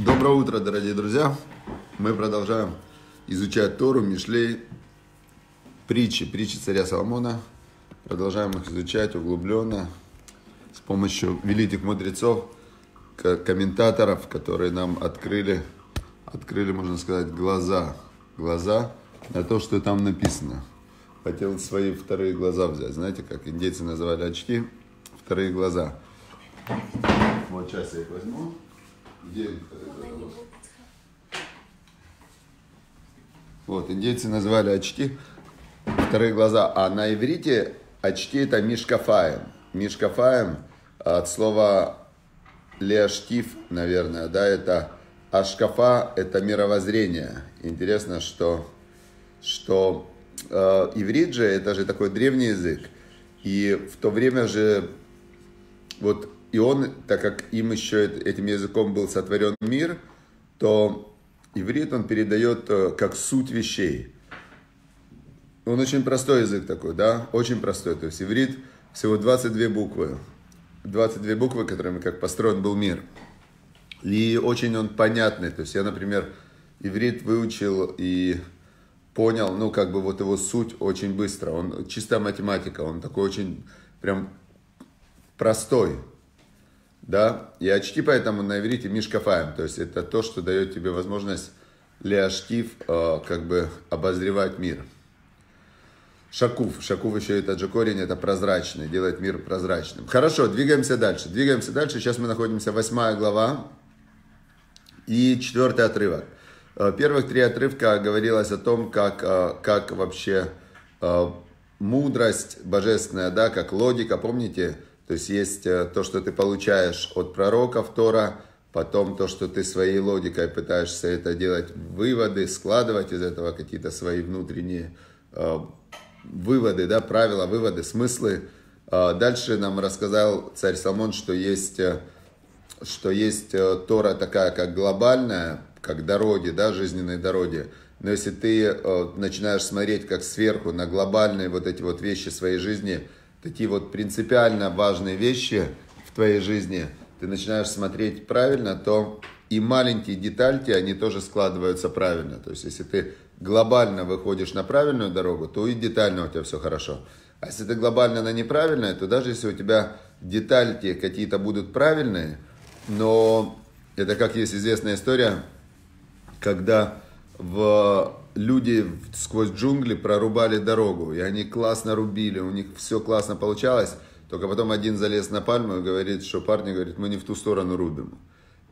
Доброе утро, дорогие друзья! Мы продолжаем изучать Тору, Мишлей, притчи, притчи царя Соломона. Продолжаем их изучать углубленно с помощью великих мудрецов, комментаторов, которые нам открыли, открыли, можно сказать, глаза, глаза на то, что там написано. Хотел свои вторые глаза взять, знаете, как индейцы называли очки, вторые глаза. Вот сейчас я их возьму. День. Вот, индейцы назвали очки вторые глаза. А на иврите очки это мишкафаем. Мишкафаем от слова лештиф, наверное, да, это ашкафа, это мировоззрение. Интересно, что, что э, иврит же, это же такой древний язык. И в то время же вот и он, так как им еще этим языком был сотворен мир, то иврит он передает э, как суть вещей. Он очень простой язык такой, да, очень простой. То есть иврит всего 22 буквы. 22 буквы, которыми как построен был мир. И очень он понятный. То есть я, например, иврит выучил и понял, ну, как бы вот его суть очень быстро. Он чистая математика, он такой очень прям простой да, и очки поэтому на иврите мишкафаем, то есть это то, что дает тебе возможность леоштив э, как бы обозревать мир. Шакуф, шакуф еще и таджикорень, это прозрачный, делает мир прозрачным. Хорошо, двигаемся дальше, двигаемся дальше, сейчас мы находимся восьмая глава и четвертый отрывок. Э, первых три отрывка говорилось о том, как, э, как вообще э, мудрость божественная, да, как логика, помните, то есть есть э, то, что ты получаешь от пророков Тора, потом то, что ты своей логикой пытаешься это делать, выводы, складывать из этого какие-то свои внутренние э, выводы, да, правила, выводы, смыслы. Э, дальше нам рассказал царь Соломон, что есть, что есть Тора такая, как глобальная, как дороги, да, жизненные дороги. Но если ты начинаешь смотреть как сверху на глобальные вот эти вот вещи своей жизни – такие вот принципиально важные вещи в твоей жизни, ты начинаешь смотреть правильно, то и маленькие детальки, они тоже складываются правильно. То есть, если ты глобально выходишь на правильную дорогу, то и детально у тебя все хорошо. А если ты глобально на неправильное, то даже если у тебя детальки какие-то будут правильные, но это как есть известная история, когда в люди сквозь джунгли прорубали дорогу, и они классно рубили, у них все классно получалось, только потом один залез на пальму и говорит, что парни, говорит, мы не в ту сторону рубим.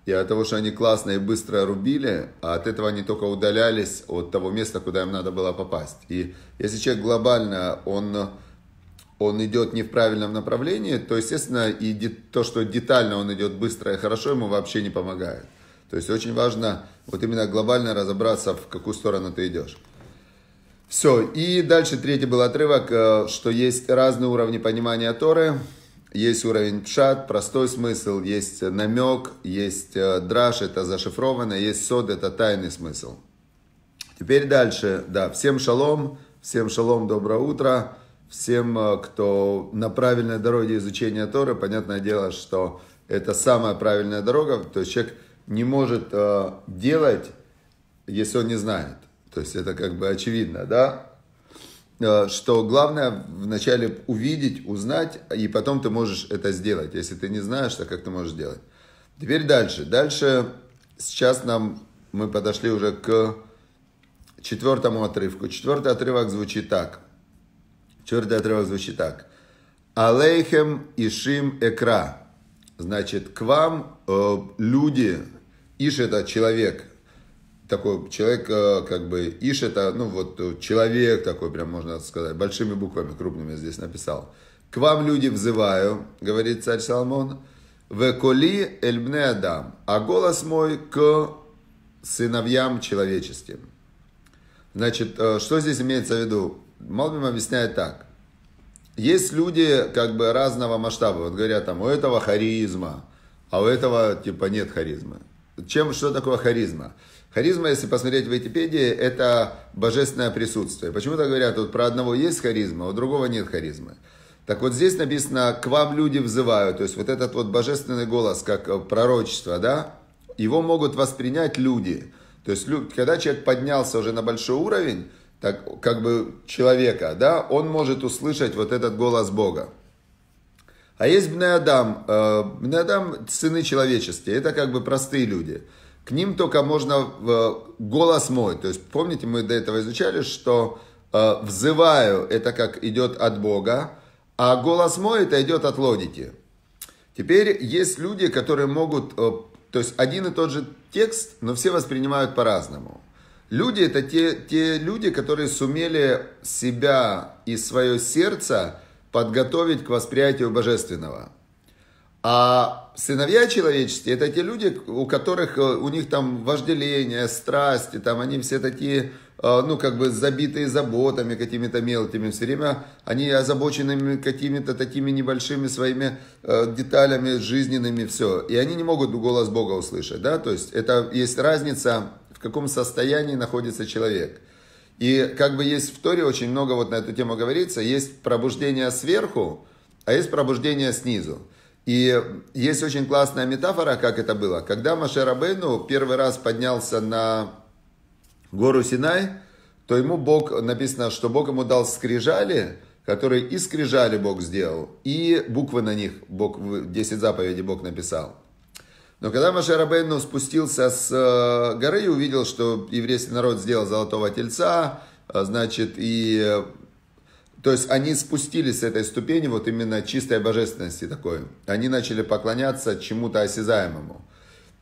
И от того, что они классно и быстро рубили, а от этого они только удалялись от того места, куда им надо было попасть. И если человек глобально, он, он идет не в правильном направлении, то, естественно, и то, что детально он идет быстро и хорошо, ему вообще не помогает. То есть очень важно вот именно глобально разобраться, в какую сторону ты идешь. Все, и дальше третий был отрывок, э, что есть разные уровни понимания Торы. Есть уровень пшат, простой смысл, есть намек, есть э, драж, это зашифровано, есть сод, это тайный смысл. Теперь дальше, да, всем шалом, всем шалом, доброе утро, всем, э, кто на правильной дороге изучения Торы, понятное дело, что это самая правильная дорога, то есть человек не может э, делать, если он не знает. То есть это как бы очевидно, да? Э, что главное вначале увидеть, узнать, и потом ты можешь это сделать. Если ты не знаешь, то как ты можешь делать? Теперь дальше. Дальше сейчас нам мы подошли уже к четвертому отрывку. Четвертый отрывок звучит так. Четвертый отрывок звучит так. Алейхем Ишим Экра. Значит, к вам э, люди, Иш это человек, такой человек, э, как бы, Иш это, ну вот, э, человек такой, прям можно сказать, большими буквами, крупными здесь написал. К вам люди взываю, говорит царь Соломон, веколи эльбне адам, а голос мой к сыновьям человеческим. Значит, э, что здесь имеется в виду? Малбим объясняет так. Есть люди как бы разного масштаба. Вот говорят там, у этого харизма, а у этого типа нет харизмы чем, что такое харизма? Харизма, если посмотреть в Википедии, это божественное присутствие. Почему-то говорят, вот про одного есть харизма, у другого нет харизмы. Так вот здесь написано, к вам люди взывают, то есть вот этот вот божественный голос, как э, пророчество, да, его могут воспринять люди. То есть, когда человек поднялся уже на большой уровень, так как бы человека, да, он может услышать вот этот голос Бога. А есть Бнеадам. Э, Бнеадам – сыны человечества. Это как бы простые люди. К ним только можно э, голос мой. То есть, помните, мы до этого изучали, что э, взываю – это как идет от Бога, а голос мой – это идет от логики. Теперь есть люди, которые могут, то есть один и тот же текст, но все воспринимают по-разному. Люди – это те, те люди, которые сумели себя и свое сердце – подготовить к восприятию божественного. А сыновья человечества – это те люди, у которых э, у них там вожделение, страсти, там они все такие, э, ну, как бы забитые заботами какими-то мелкими, все время они озабочены какими-то такими небольшими своими э, деталями жизненными, все. И они не могут голос Бога услышать, да, то есть это есть разница, в каком состоянии находится человек – и как бы есть в Торе очень много вот на эту тему говорится, есть пробуждение сверху, а есть пробуждение снизу. И есть очень классная метафора, как это было. Когда Маше Рабейну первый раз поднялся на гору Синай, то ему Бог, написано, что Бог ему дал скрижали, которые и скрижали Бог сделал, и буквы на них, Бог, 10 заповедей Бог написал. Но когда Маше Рабейну спустился с э, горы и увидел, что еврейский народ сделал золотого тельца, э, значит, и... Э, то есть они спустились с этой ступени вот именно чистой божественности такой. Они начали поклоняться чему-то осязаемому.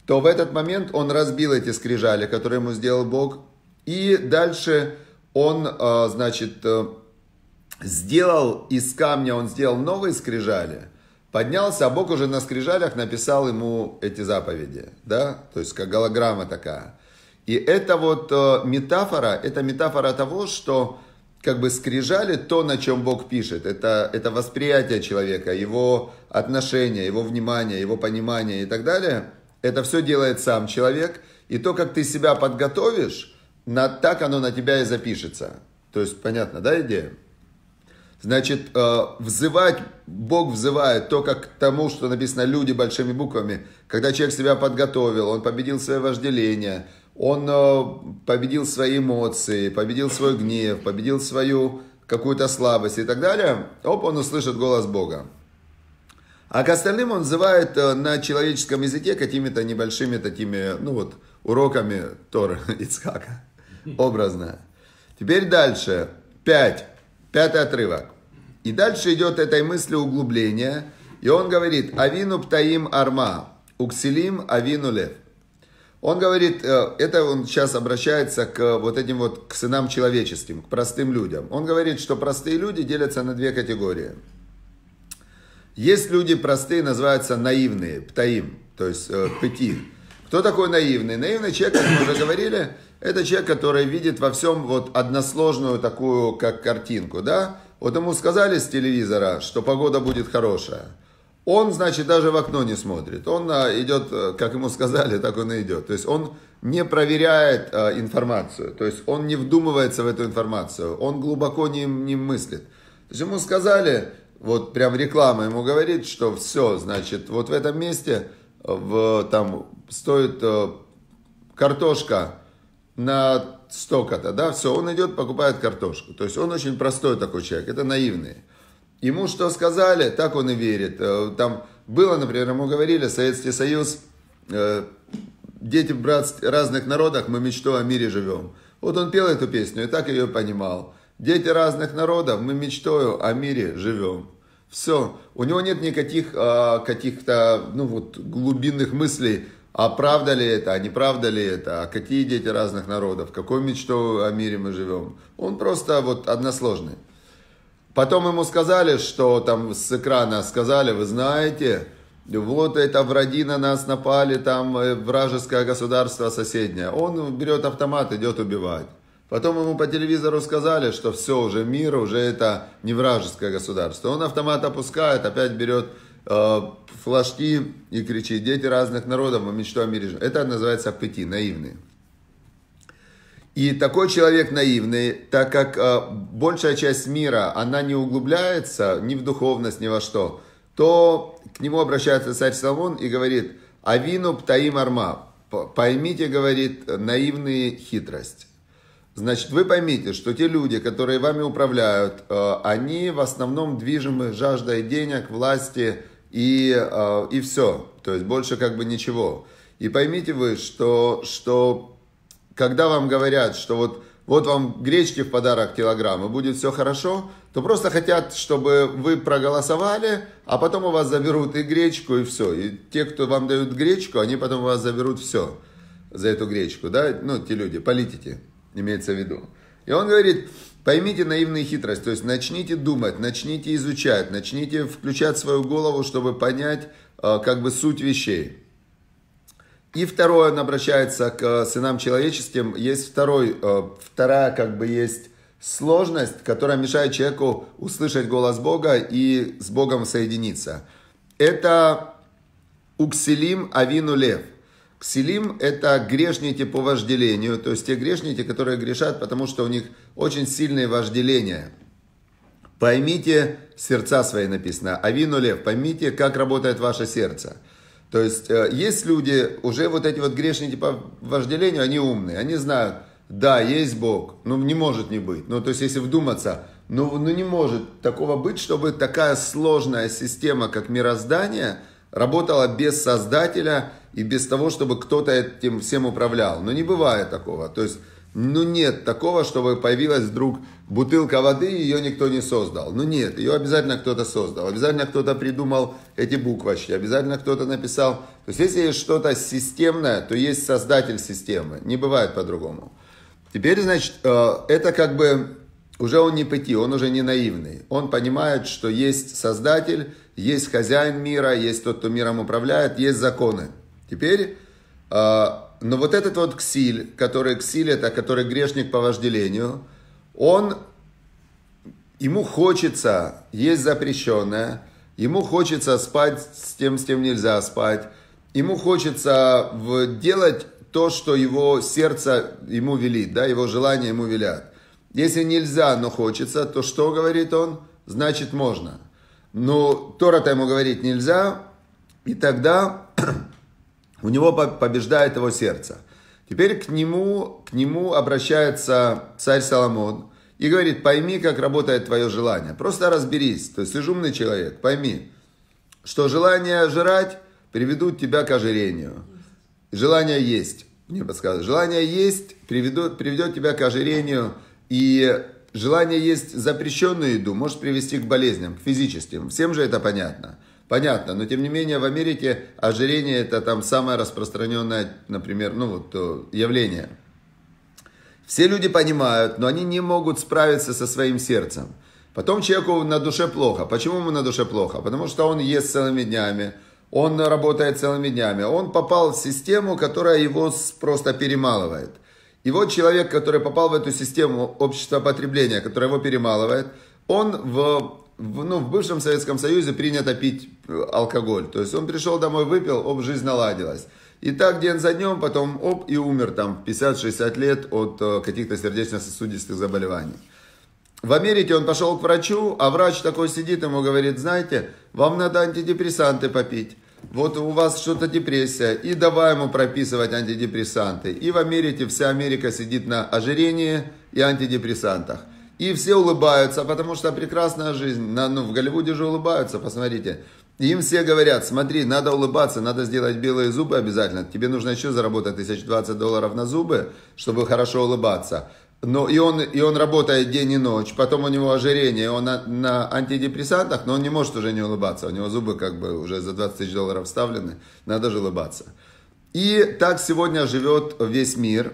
То в этот момент он разбил эти скрижали, которые ему сделал Бог. И дальше он, значит, сделал из камня, он сделал новые скрижали – поднялся, а Бог уже на скрижалях написал ему эти заповеди, да, то есть как голограмма такая. И это вот э, метафора, это метафора того, что как бы скрижали то, на чем Бог пишет. Это, это восприятие человека, его отношение, его внимание, его понимание и так далее. Это все делает сам человек. И то, как ты себя подготовишь, на, так оно на тебя и запишется. То есть, понятно, да, идея? Значит, э, взывать, Бог взывает то, как к тому, что написано «люди» большими буквами. Когда человек себя подготовил, он победил свое вожделение, он э, победил свои эмоции, победил свой гнев, победил свою какую-то слабость и так далее, оп, он услышит голос Бога. А к остальным он называет э, на человеческом языке какими-то небольшими такими, ну вот, уроками Тора Ицхака, образно. Теперь дальше, пять, пятый отрывок. И дальше идет этой мысли углубление. И он говорит, авину птаим арма, укселим авину лев. Он говорит, э, это он сейчас обращается к вот этим вот, к сынам человеческим, к простым людям. Он говорит, что простые люди делятся на две категории. Есть люди простые, называются наивные, птаим, то есть э, пыти. Кто такой наивный? Наивный человек, как мы уже говорили, это человек, который видит во всем вот односложную такую, как картинку, да? Вот ему сказали с телевизора, что погода будет хорошая. Он, значит, даже в окно не смотрит. Он а, идет, э, как ему сказали, так он и идет. То есть он не проверяет э, информацию. То есть он не вдумывается в эту информацию. Он глубоко не, не мыслит. То есть ему сказали, вот прям реклама ему говорит, что все, значит, вот в этом месте э, в, там стоит картошка на столько-то, да, все, он идет, покупает картошку. То есть он очень простой такой человек, это наивные. Ему что сказали, так он и верит. Э, там было, например, ему говорили, Советский Союз, э, дети брат разных народах, мы мечтой о мире живем. Вот он пел эту песню и так ее понимал. Дети разных народов, мы мечтою о мире живем. Все, у него нет никаких а, каких-то ну вот глубинных мыслей а правда ли это, а не правда ли это, а какие дети разных народов, какой мечту о мире мы живем. Он просто вот односложный. Потом ему сказали, что там с экрана сказали, вы знаете, вот это враги на нас напали, там э, вражеское государство соседнее. Он берет автомат, идет убивать. Потом ему по телевизору сказали, что все, уже мир, уже это не вражеское государство. Он автомат опускает, опять берет э, флажки и кричит «Дети разных народов, мы мечтаем о мире». Это называется аппетит, наивные. И такой человек наивный, так как э, большая часть мира, она не углубляется ни в духовность, ни во что, то к нему обращается царь Соломон и говорит «Авину птаим арма». Поймите, говорит, наивные хитрость. Значит, вы поймите, что те люди, которые вами управляют, э, они в основном движимы жаждой денег, власти, и, а, и все. То есть больше как бы ничего. И поймите вы, что, что когда вам говорят, что вот, вот вам гречки в подарок килограмм, и будет все хорошо, то просто хотят, чтобы вы проголосовали, а потом у вас заберут и гречку, и все. И те, кто вам дают гречку, они потом у вас заберут все за эту гречку, да, ну, те люди, политики, имеется в виду. И он говорит, Поймите наивную хитрость, то есть начните думать, начните изучать, начните включать свою голову, чтобы понять э, как бы суть вещей. И второе, он обращается к э, сынам человеческим, есть второй, э, вторая как бы есть сложность, которая мешает человеку услышать голос Бога и с Богом соединиться. Это уксилим Авину Лев – Псилим – это грешники по вожделению, то есть те грешники, которые грешат, потому что у них очень сильные вожделения. Поймите сердца свои написано. Авину лев, поймите, как работает ваше сердце. То есть э, есть люди, уже вот эти вот грешники по типа вожделению, они умные, они знают, да, есть Бог, но ну, не может не быть. Ну, то есть, если вдуматься, ну, ну не может такого быть, чтобы такая сложная система, как мироздание, работала без Создателя – и без того, чтобы кто-то этим всем управлял. Но не бывает такого. То есть, ну нет такого, чтобы появилась вдруг бутылка воды, и ее никто не создал. Ну нет, ее обязательно кто-то создал, обязательно кто-то придумал эти буквочки, обязательно кто-то написал. То есть, если есть что-то системное, то есть создатель системы. Не бывает по-другому. Теперь, значит, э, это как бы уже он не пяти, он уже не наивный. Он понимает, что есть создатель, есть хозяин мира, есть тот, кто миром управляет, есть законы. Теперь, э, но вот этот вот ксиль, который ксиль, это который грешник по вожделению, он, ему хочется есть запрещенное, ему хочется спать с тем, с тем нельзя спать, ему хочется делать то, что его сердце ему велит, да, его желания ему велят. Если нельзя, но хочется, то что говорит он? Значит, можно. Но Тора-то ему говорить нельзя, и тогда у него побеждает его сердце. Теперь к нему, к нему обращается царь Соломон и говорит, пойми, как работает твое желание. Просто разберись, то есть ты же умный человек, пойми, что желание жрать приведут тебя к ожирению. Желание есть, мне подсказывают. Желание есть приведет, приведет тебя к ожирению, и желание есть запрещенную еду может привести к болезням, к физическим. Всем же это понятно. Понятно, но тем не менее в Америке ожирение это там самое распространенное, например, ну вот э, явление. Все люди понимают, но они не могут справиться со своим сердцем. Потом человеку на душе плохо. Почему ему на душе плохо? Потому что он ест целыми днями, он работает целыми днями, он попал в систему, которая его просто перемалывает. И вот человек, который попал в эту систему общества потребления, которая его перемалывает, он в в, ну, в бывшем Советском Союзе принято пить э, алкоголь. То есть он пришел домой, выпил, оп, жизнь наладилась. И так день за днем, потом оп, и умер там 50-60 лет от э, каких-то сердечно-сосудистых заболеваний. В Америке он пошел к врачу, а врач такой сидит, ему говорит, знаете, вам надо антидепрессанты попить. Вот у вас что-то депрессия, и давай ему прописывать антидепрессанты. И в Америке вся Америка сидит на ожирении и антидепрессантах. И все улыбаются, потому что прекрасная жизнь. На, ну, в Голливуде же улыбаются, посмотрите. Им все говорят, смотри, надо улыбаться, надо сделать белые зубы обязательно. Тебе нужно еще заработать 1020 долларов на зубы, чтобы хорошо улыбаться. Но и он, и он работает день и ночь, потом у него ожирение, он на, на антидепрессантах, но он не может уже не улыбаться. У него зубы как бы уже за 20 тысяч долларов вставлены, надо же улыбаться. И так сегодня живет весь мир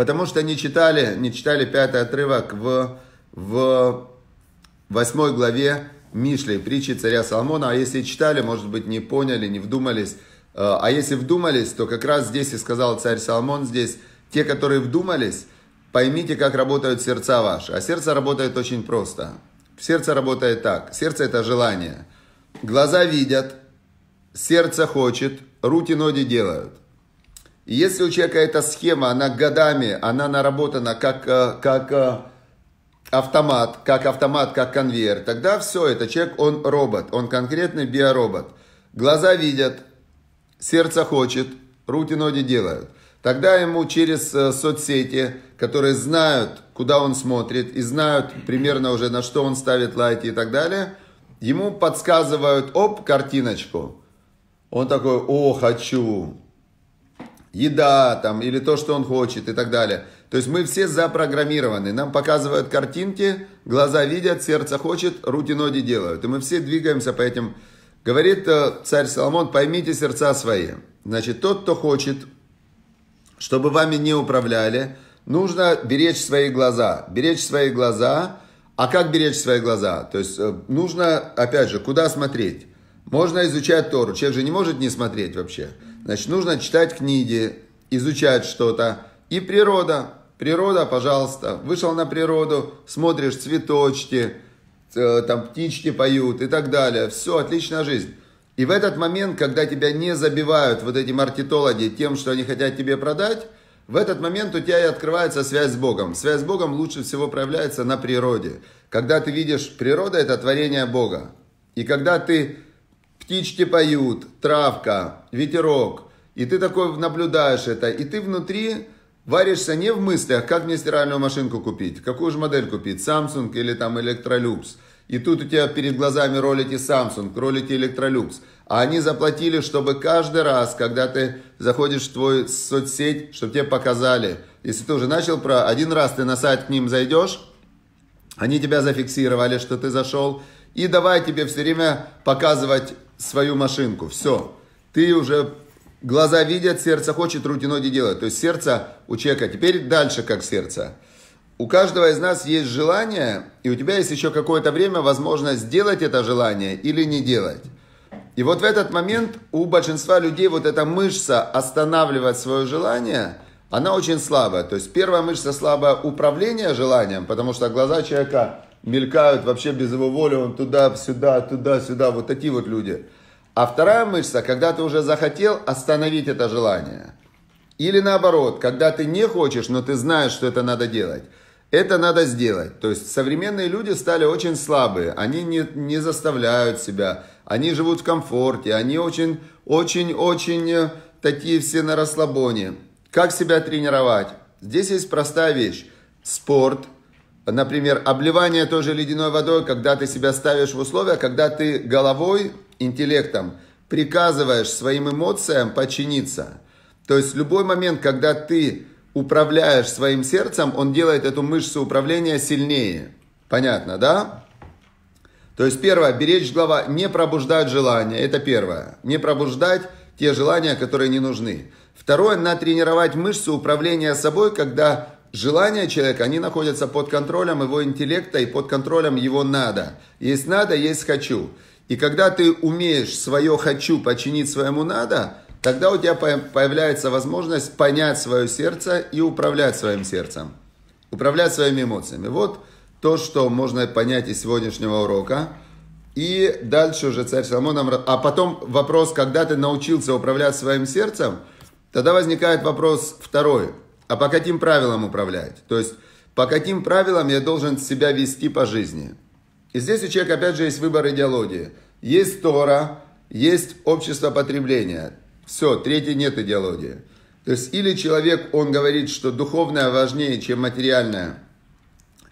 потому что не читали, не читали пятый отрывок в, в восьмой главе Мишлей, притчи царя Соломона. А если читали, может быть, не поняли, не вдумались. Э, а если вдумались, то как раз здесь и сказал царь Соломон, здесь те, которые вдумались, поймите, как работают сердца ваши. А сердце работает очень просто. Сердце работает так. Сердце – это желание. Глаза видят, сердце хочет, руки, ноги делают. И если у человека эта схема, она годами, она наработана как, э, как э, автомат, как автомат, как конвейер, тогда все, это человек, он робот, он конкретный биоробот. Глаза видят, сердце хочет, руки, ноги делают. Тогда ему через э, соцсети, которые знают, куда он смотрит, и знают примерно уже, на что он ставит лайки и так далее, ему подсказывают, оп, картиночку. Он такой, о, хочу, еда там или то, что он хочет и так далее. То есть мы все запрограммированы. Нам показывают картинки, глаза видят, сердце хочет, руки, ноги делают. И мы все двигаемся по этим. Говорит э, царь Соломон, поймите сердца свои. Значит, тот, кто хочет, чтобы вами не управляли, нужно беречь свои глаза. Беречь свои глаза. А как беречь свои глаза? То есть э, нужно, опять же, куда смотреть? Можно изучать Тору. Человек же не может не смотреть вообще. Значит, нужно читать книги, изучать что-то. И природа. Природа, пожалуйста. Вышел на природу, смотришь цветочки, э, там птички поют и так далее. Все, отличная жизнь. И в этот момент, когда тебя не забивают вот эти маркетологи тем, что они хотят тебе продать, в этот момент у тебя и открывается связь с Богом. Связь с Богом лучше всего проявляется на природе. Когда ты видишь, природа – это творение Бога. И когда ты птички поют, травка, ветерок. И ты такой наблюдаешь это, и ты внутри варишься не в мыслях, как мне стиральную машинку купить, какую же модель купить, Samsung или там Electrolux. И тут у тебя перед глазами ролики Samsung, ролики Electrolux. А они заплатили, чтобы каждый раз, когда ты заходишь в твою соцсеть, чтобы тебе показали. Если ты уже начал про один раз ты на сайт к ним зайдешь, они тебя зафиксировали, что ты зашел, и давай тебе все время показывать свою машинку. Все. Ты уже глаза видят, сердце хочет, руки ноги делают. То есть сердце у человека. Теперь дальше как сердце. У каждого из нас есть желание, и у тебя есть еще какое-то время возможность сделать это желание или не делать. И вот в этот момент у большинства людей вот эта мышца останавливать свое желание, она очень слабая. То есть первая мышца слабая управление желанием, потому что глаза человека мелькают вообще без его воли, он туда-сюда, туда-сюда, вот такие вот люди. А вторая мышца, когда ты уже захотел остановить это желание. Или наоборот, когда ты не хочешь, но ты знаешь, что это надо делать. Это надо сделать. То есть современные люди стали очень слабые. Они не, не заставляют себя. Они живут в комфорте. Они очень, очень, очень э, такие все на расслабоне. Как себя тренировать? Здесь есть простая вещь. Спорт – Например, обливание тоже ледяной водой, когда ты себя ставишь в условия, когда ты головой, интеллектом приказываешь своим эмоциям подчиниться. То есть любой момент, когда ты управляешь своим сердцем, он делает эту мышцу управления сильнее. Понятно, да? То есть первое, беречь глава, не пробуждать желания, это первое. Не пробуждать те желания, которые не нужны. Второе, натренировать мышцу управления собой, когда Желания человека, они находятся под контролем его интеллекта и под контролем его надо. Есть надо, есть хочу. И когда ты умеешь свое хочу подчинить своему надо, тогда у тебя появляется возможность понять свое сердце и управлять своим сердцем, управлять своими эмоциями. Вот то, что можно понять из сегодняшнего урока. И дальше уже царь Соломон нам... А потом вопрос, когда ты научился управлять своим сердцем, тогда возникает вопрос второй – а по каким правилам управлять. То есть, по каким правилам я должен себя вести по жизни. И здесь у человека, опять же, есть выбор идеологии. Есть Тора, есть общество потребления. Все, третьей нет идеологии. То есть, или человек, он говорит, что духовное важнее, чем материальное,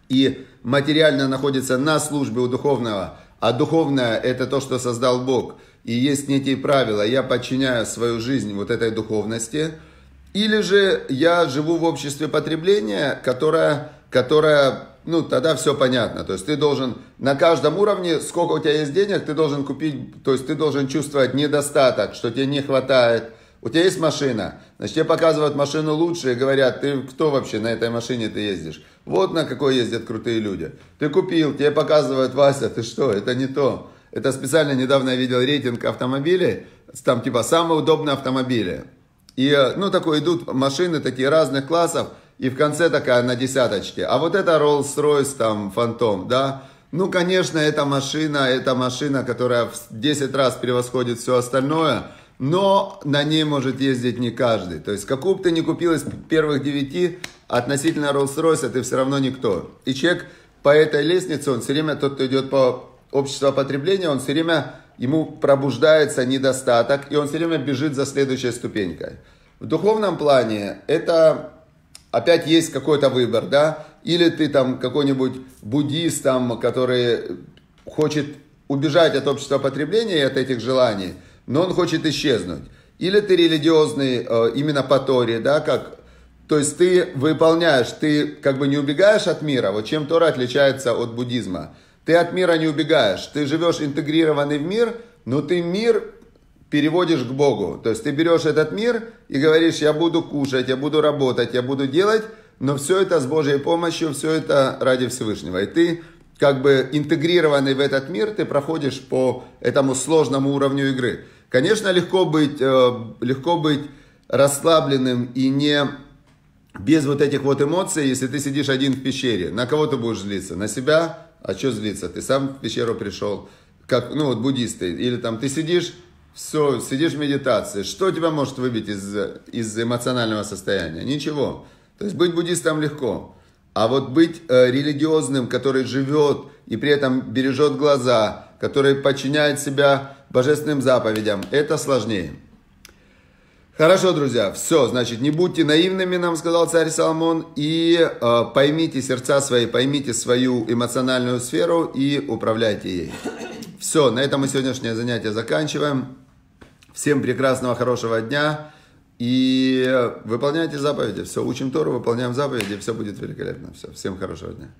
и материальное находится на службе у духовного, а духовное – это то, что создал Бог, и есть некие правила, я подчиняю свою жизнь вот этой духовности – или же я живу в обществе потребления, которое, которое ну, тогда все понятно. То есть ты должен на каждом уровне, сколько у тебя есть денег, ты должен купить, то есть ты должен чувствовать недостаток, что тебе не хватает. У тебя есть машина, значит, тебе показывают машину лучше и говорят, ты кто вообще на этой машине ты ездишь? Вот на какой ездят крутые люди. Ты купил, тебе показывают, Вася, ты что, это не то. Это специально недавно я видел рейтинг автомобилей, там типа самые удобные автомобили. И, э, ну, такой идут машины такие разных классов, и в конце такая на десяточке. А вот это Rolls-Royce, там, Фантом, да. Ну, конечно, эта машина, эта машина, которая в 10 раз превосходит все остальное, но на ней может ездить не каждый. То есть, какую бы ты ни купил из первых 9, относительно Rolls-Royce а ты все равно никто. И человек по этой лестнице, он все время, тот, кто идет по обществу потребления, он все время ему пробуждается недостаток, и он все время бежит за следующей ступенькой. В духовном плане это опять есть какой-то выбор, да? Или ты там какой-нибудь буддист, там, который хочет убежать от общества потребления и от этих желаний, но он хочет исчезнуть. Или ты религиозный э, именно по Торе, да, как... То есть ты выполняешь, ты как бы не убегаешь от мира. Вот чем Тора отличается от буддизма – ты от мира не убегаешь, ты живешь интегрированный в мир, но ты мир переводишь к Богу. То есть ты берешь этот мир и говоришь, я буду кушать, я буду работать, я буду делать, но все это с Божьей помощью, все это ради Всевышнего. И ты как бы интегрированный в этот мир, ты проходишь по этому сложному уровню игры. Конечно, легко быть, э, легко быть расслабленным и не без вот этих вот эмоций, если ты сидишь один в пещере. На кого ты будешь злиться? На себя? а что злиться? Ты сам в пещеру пришел, как, ну вот буддисты, или там ты сидишь, все, сидишь в медитации, что тебя может выбить из, из эмоционального состояния? Ничего. То есть быть буддистом легко. А вот быть э, религиозным, который живет и при этом бережет глаза, который подчиняет себя божественным заповедям, это сложнее. Хорошо, друзья, все, значит, не будьте наивными, нам сказал царь Соломон, и э, поймите сердца свои, поймите свою эмоциональную сферу и управляйте ей. Все, на этом мы сегодняшнее занятие заканчиваем. Всем прекрасного, хорошего дня и выполняйте заповеди. Все, учим Тору, выполняем заповеди, все будет великолепно. Все, всем хорошего дня.